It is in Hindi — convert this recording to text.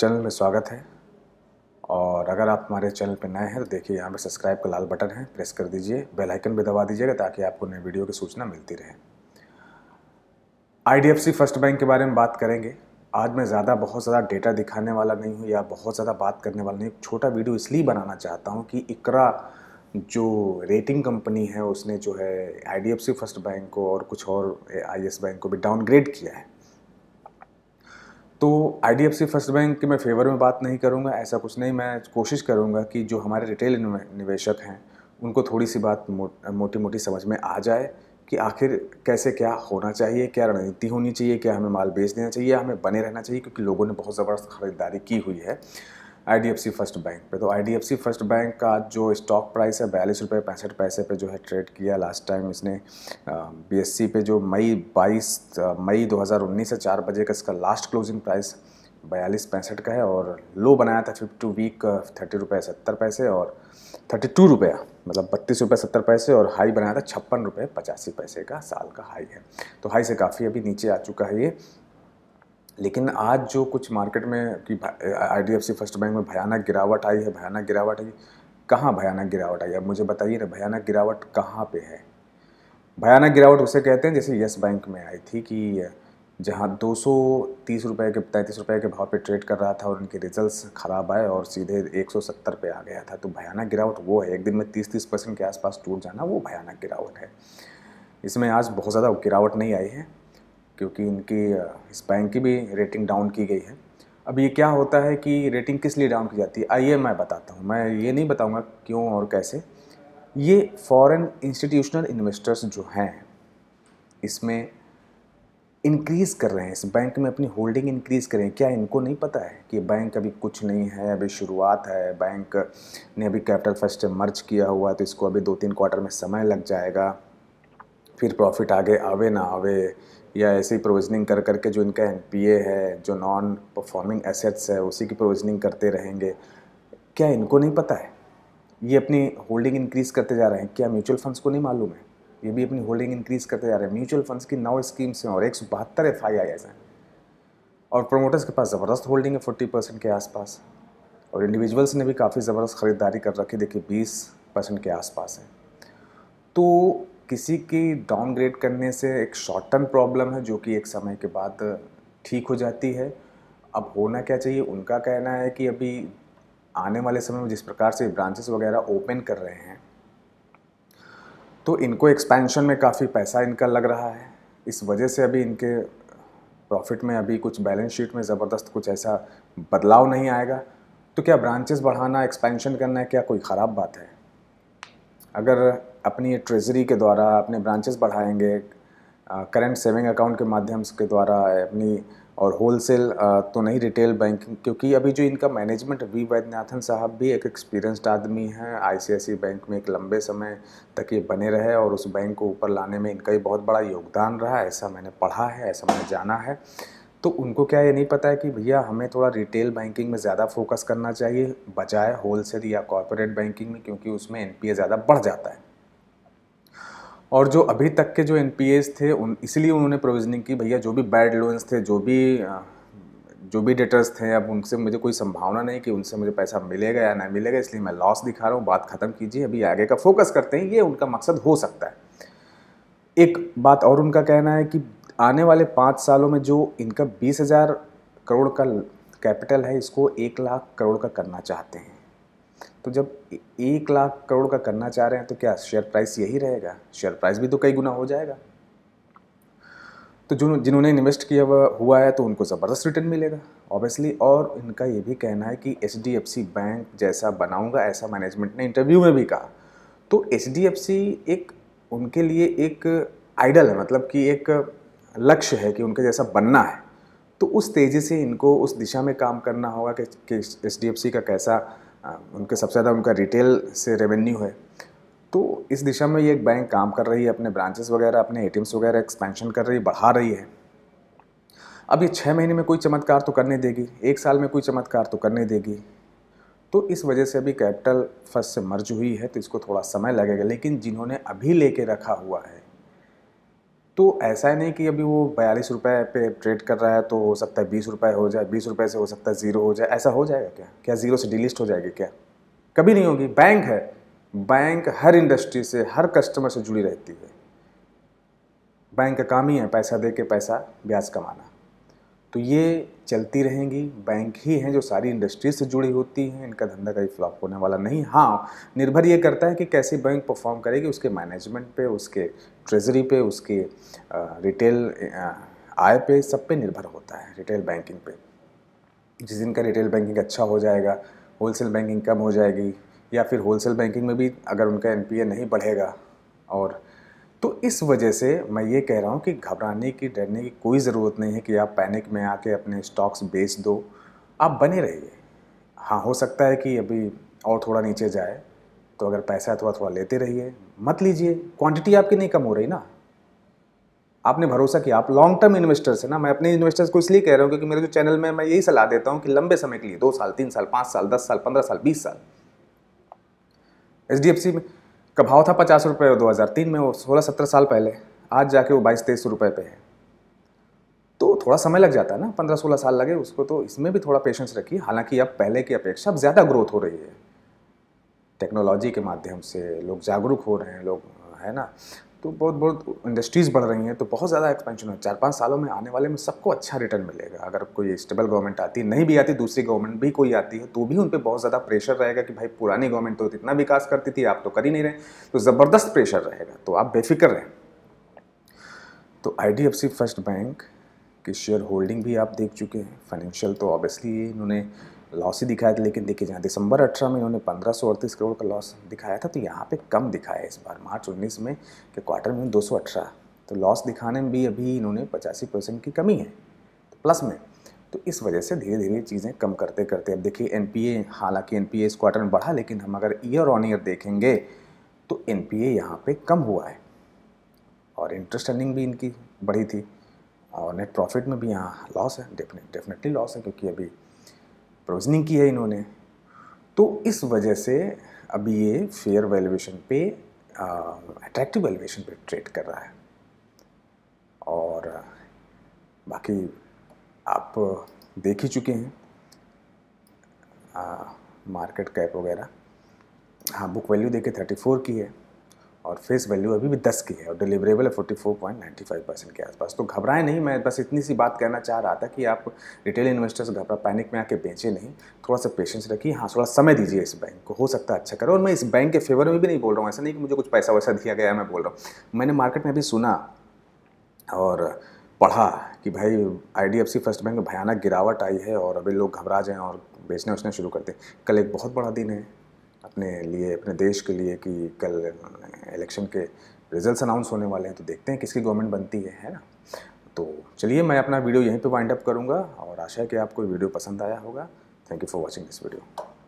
चैनल में स्वागत है और अगर आप हमारे चैनल पर नए हैं तो देखिए यहाँ पर सब्सक्राइब का लाल बटन है प्रेस कर दीजिए बेल आइकन भी दबा दीजिएगा ताकि आपको नए वीडियो की सूचना मिलती रहे आई फर्स्ट बैंक के बारे में बात करेंगे आज मैं ज़्यादा बहुत ज़्यादा डेटा दिखाने वाला नहीं हूँ या बहुत ज़्यादा बात करने वाला नहीं छोटा वीडियो इसलिए बनाना चाहता हूँ कि इकरा जो रेटिंग कंपनी है उसने जो है आई फर्स्ट बैंक को और कुछ और आई बैंक को भी डाउनग्रेड किया है तो आई फर्स्ट बैंक के मैं फेवर में बात नहीं करूँगा ऐसा कुछ नहीं मैं कोशिश करूँगा कि जो हमारे रिटेल निवेशक हैं उनको थोड़ी सी बात मो, मोटी मोटी समझ में आ जाए कि आखिर कैसे क्या होना चाहिए क्या रणनीति होनी चाहिए क्या हमें माल बेच देना चाहिए हमें बने रहना चाहिए क्योंकि लोगों ने बहुत ज़बरदस्त खरीदारी की हुई है सी फर्स्ट बैंक पे तो सी फर्स्ट बैंक का जो स्टॉक प्राइस है बयालीस रुपये पैंसठ पैसे पे जो है ट्रेड किया लास्ट टाइम इसने सी e पे जो मई बाईस मई 2019 से चार बजे का इसका लास्ट क्लोजिंग प्राइस बयालीस पैंसठ का है और लो बनाया था फिफ्टी टू वीक थर्टी रुपये सत्तर पैसे और थर्टी टू रुपया मतलब बत्तीस रुपये सत्तर पैसे और हाई बनाया था छप्पन रुपये पचासी पैसे का साल का हाई है तो हाई से काफ़ी अभी नीचे आ चुका है ये लेकिन आज जो कुछ मार्केट में कि सी फर्स्ट बैंक में भयानक गिरावट आई है भयानक गिरावट आई कहाँ भयानक गिरावट आई है मुझे बताइए ना भयानक गिरावट कहाँ पे है भयानक गिरावट उसे कहते हैं जैसे येस बैंक में आई थी कि जहाँ दो सौ तीस रुपये के तैंतीस रुपये के भाव पे ट्रेड कर रहा था और उनके रिजल्ट्स ख़राब आए और सीधे एक सौ सत्तर पे आ गया था तो भयानक गिरावट वो है एक दिन में तीस तीस परसेंट के आसपास टूट जाना वो भयानक गिरावट है इसमें आज बहुत ज़्यादा गिरावट नहीं आई है क्योंकि इनकी इस बैंक की भी रेटिंग डाउन की गई है अब ये क्या होता है कि रेटिंग किस लिए डाउन की जाती है आइए मैं बताता हूँ मैं ये नहीं बताऊँगा क्यों और कैसे ये फॉरेन इंस्टीट्यूशनल इन्वेस्टर्स जो हैं इसमें इंक्रीज़ कर रहे हैं इस बैंक में अपनी होल्डिंग इंक्रीज़ कर रहे हैं क्या इनको नहीं पता है कि बैंक अभी कुछ नहीं है अभी शुरुआत है बैंक ने अभी कैपिटल फर्स्ट मर्ज किया हुआ है तो इसको अभी दो तीन क्वार्टर में समय लग जाएगा फिर प्रॉफिट आगे आवे ना आवे या ऐसे ही प्रोविजनिंग कर करके जो इनका एन है जो नॉन परफॉर्मिंग एसेट्स है उसी की प्रोविजनिंग करते रहेंगे क्या इनको नहीं पता है ये अपनी होल्डिंग इंक्रीज़ करते जा रहे हैं क्या म्यूचुअल फंड्स को नहीं मालूम है ये भी अपनी होल्डिंग इंक्रीज़ करते जा रहे हैं म्यूचुअल फंड्स की नौ स्कीम्स हैं और एक सौ बहत्तर एफ आई आईज हैं और प्रोमोटर्स के पास ज़बरदस्त होल्डिंग है फोर्टी परसेंट के आसपास और इंडिविजुअल्स ने भी काफ़ी ज़बरदस्त ख़रीदारी कर रखी देखिए बीस परसेंट के आसपास है तो किसी की डाउनग्रेड करने से एक शॉर्ट टर्म प्रॉब्लम है जो कि एक समय के बाद ठीक हो जाती है अब होना क्या चाहिए उनका कहना है कि अभी आने वाले समय में जिस प्रकार से ब्रांचेस वगैरह ओपन कर रहे हैं तो इनको एक्सपेंशन में काफ़ी पैसा इनका लग रहा है इस वजह से अभी इनके प्रॉफिट में अभी कुछ बैलेंस शीट में ज़बरदस्त कुछ ऐसा बदलाव नहीं आएगा तो क्या ब्रांचेस बढ़ाना एक्सपेंशन करना है क्या कोई ख़राब बात है अगर अपनी ट्रेजरी के द्वारा अपने ब्रांचेस बढ़ाएंगे करंट सेविंग अकाउंट के माध्यम के द्वारा अपनी और होलसेल तो नहीं रिटेल बैंकिंग क्योंकि अभी जो इनका मैनेजमेंट वी वैद्यनाथन साहब भी एक एक्सपीरियंस्ड आदमी है आईसीआईसी बैंक में एक लंबे समय तक ये बने रहे और उस बैंक को ऊपर लाने में इनका ही बहुत बड़ा योगदान रहा ऐसा मैंने पढ़ा है ऐसा मैंने जाना है तो उनको क्या ये नहीं पता है कि भैया हमें थोड़ा रिटेल बैंकिंग में ज़्यादा फोकस करना चाहिए बजाय होलसेल या कॉरपोरेट बैंकिंग में क्योंकि उसमें एन ज़्यादा बढ़ जाता है और जो अभी तक के जो एन थे उन इसलिए उन्होंने प्रोविजनिंग की भैया जो भी बैड लोन्स थे जो भी जो भी डेटर्स थे अब उनसे मुझे कोई संभावना नहीं कि उनसे मुझे पैसा मिलेगा या नहीं मिलेगा इसलिए मैं लॉस दिखा रहा हूँ बात ख़त्म कीजिए अभी आगे का फोकस करते हैं ये उनका मकसद हो सकता है एक बात और उनका कहना है कि आने वाले पाँच सालों में जो इनका बीस हज़ार करोड़ का कैपिटल है इसको एक लाख करोड़ का करना चाहते हैं तो जब एक लाख करोड़ का करना चाह रहे हैं तो क्या शेयर प्राइस यही रहेगा शेयर प्राइस भी तो कई गुना हो जाएगा तो जो जिन्होंने इन्वेस्ट किया हुआ हुआ है तो उनको ज़बरदस्त रिटर्न मिलेगा ऑब्वियसली और इनका ये भी कहना है कि एच बैंक जैसा बनाऊंगा ऐसा मैनेजमेंट ने इंटरव्यू में भी कहा तो एच एक उनके लिए एक आइडल है मतलब कि एक लक्ष्य है कि उनके जैसा बनना है तो उस तेज़ी से इनको उस दिशा में काम करना होगा कि एच का कैसा हाँ, उनके सबसे ज़्यादा उनका रिटेल से रेवेन्यू है तो इस दिशा में ये एक बैंक काम कर रही है अपने ब्रांचेस वगैरह अपने ए वगैरह एक्सपेंशन कर रही है बढ़ा रही है अब ये छः महीने में कोई चमत्कार तो करने देगी एक साल में कोई चमत्कार तो करने देगी तो इस वजह से अभी कैपिटल फर्स्ट से मर्ज हुई है तो इसको थोड़ा समय लगेगा लेकिन जिन्होंने अभी लेके रखा हुआ है तो ऐसा नहीं कि अभी वो बयालीस रुपये पे ट्रेड कर रहा है तो हो सकता है बीस रुपये हो जाए बीस रुपये से हो सकता है ज़ीरो हो जाए ऐसा हो जाएगा क्या क्या ज़ीरो से डिलीस्ट हो जाएगी क्या कभी नहीं होगी बैंक है बैंक हर इंडस्ट्री से हर कस्टमर से जुड़ी रहती है बैंक का काम ही है पैसा दे के पैसा ब्याज कमाना तो ये चलती रहेंगी बैंक ही हैं जो सारी इंडस्ट्री से जुड़ी होती हैं इनका धंधा कहीं फ्लॉप होने वाला नहीं हाँ निर्भर ये करता है कि कैसे बैंक परफॉर्म करेगी उसके मैनेजमेंट पे उसके ट्रेजरी पे उसके रिटेल आय पे सब पे निर्भर होता है रिटेल बैंकिंग पे जिस दिन का रिटेल बैंकिंग अच्छा हो जाएगा होलसेल बैंकिंग कम हो जाएगी या फिर होलसेल बैंकिंग में भी अगर उनका एन नहीं बढ़ेगा और तो इस वजह से मैं ये कह रहा हूँ कि घबराने की डरने की कोई ज़रूरत नहीं है कि आप पैनिक में आके अपने स्टॉक्स बेच दो आप बने रहिए हाँ हो सकता है कि अभी और थोड़ा नीचे जाए तो अगर पैसा थोड़ा तो थोड़ा लेते रहिए मत लीजिए क्वांटिटी आपकी नहीं कम हो रही ना आपने भरोसा किया आप लॉन्ग टर्म इन्वेस्टर्स हैं ना मैं अपने इन्वेस्टर्स को इसलिए कह रहा हूँ क्योंकि मेरे जो चैनल में मैं यही सलाह देता हूँ कि लंबे समय के लिए दो साल तीन साल पाँच साल दस साल पंद्रह साल बीस साल एच में का भाव था पचास रुपये दो हज़ार तीन में वो सोलह सत्रह साल पहले आज जाके वो बाईस तेईस रुपये पे है तो थोड़ा समय लग जाता है ना पंद्रह सोलह साल लगे उसको तो इसमें भी थोड़ा पेशेंस रखिए हालांकि अब पहले की अपेक्षा अब ज़्यादा ग्रोथ हो रही है टेक्नोलॉजी के माध्यम से लोग जागरूक हो रहे हैं लोग है ना तो बहुत बहुत इंडस्ट्रीज़ बढ़ रही हैं तो बहुत ज़्यादा एक्सपेंशन है चार पाँच सालों में आने वाले में सबको अच्छा रिटर्न मिलेगा अगर कोई स्टेबल गवर्नमेंट आती है नहीं भी आती दूसरी गवर्नमेंट भी कोई आती है तो भी उन पर बहुत ज़्यादा प्रेशर रहेगा कि भाई पुरानी गवर्नमेंट तो इतना विकास करती थी आप तो कर ही नहीं रहे तो ज़बरदस्त प्रेशर रहेगा तो आप बेफिक्र रहें तो आई फर्स्ट बैंक की शेयर होल्डिंग भी आप देख चुके हैं फाइनेंशियल तो ऑब्वियसली इन्होंने लॉस ही दिखाया था लेकिन देखिए जहाँ दिसंबर 18 में इन्होंने पंद्रह करोड़ का लॉस दिखाया था तो यहाँ पे कम दिखाया इस बार मार्च 19 में के क्वार्टर में दो तो लॉस दिखाने में भी अभी इन्होंने पचासी परसेंट की कमी है तो प्लस में तो इस वजह से धीरे धीरे चीज़ें कम करते करते अब देखिए एन पी ए हालांकि एन पी ए इस क्वार्टर में बढ़ा लेकिन हम अगर ईयर ऑन ईयर देखेंगे तो एन पी ए यहाँ पर कम हुआ है और इंटरेस्ट अर्निंग भी इनकी बढ़ी थी और नेट प्रॉफिट में भी यहाँ लॉस है डेफिनेटली लॉस है क्योंकि अभी प्रोविजनिंग की है इन्होंने तो इस वजह से अभी ये फेयर वैल्यूएशन पे अट्रैक्टिव वैल्यूएशन पे ट्रेड कर रहा है और बाकी आप देख ही चुके हैं आ, मार्केट कैप वगैरह हाँ बुक वैल्यू देखे 34 की है और फेस वैल्यू अभी भी 10 की है और डिलीवरेबल है 44.95 परसेंट के आसपास तो घबराएं नहीं मैं बस इतनी सी बात कहना चाह रहा था कि आप रिटेल इन्वेस्टर्स घबरा पैनिक में आके बेचें नहीं थोड़ा सा पेशेंस रखिए हाँ थोड़ा समय दीजिए इस बैंक को हो सकता है अच्छा करो और मैं इस बैंक के फेवर में भी नहीं बोल रहा हूँ ऐसा नहीं कि मुझे कुछ पैसा वैसा दिया गया मैं बोल रहा हूँ मैंने मार्केट में अभी सुना और पढ़ा कि भाई आई फर्स्ट बैंक में भयानक गिरावट आई है और अभी लोग घबरा जाएँ और बेचने उचने शुरू करते कल एक बहुत बड़ा दिन है अपने लिए अपने देश के लिए कि कल इलेक्शन के रिजल्ट्स अनाउंस होने वाले हैं तो देखते हैं किसकी गवर्नमेंट बनती है है ना तो चलिए मैं अपना वीडियो यहीं पे वाइंड अप करूँगा और आशा है कि आपको वीडियो पसंद आया होगा thank you for watching this video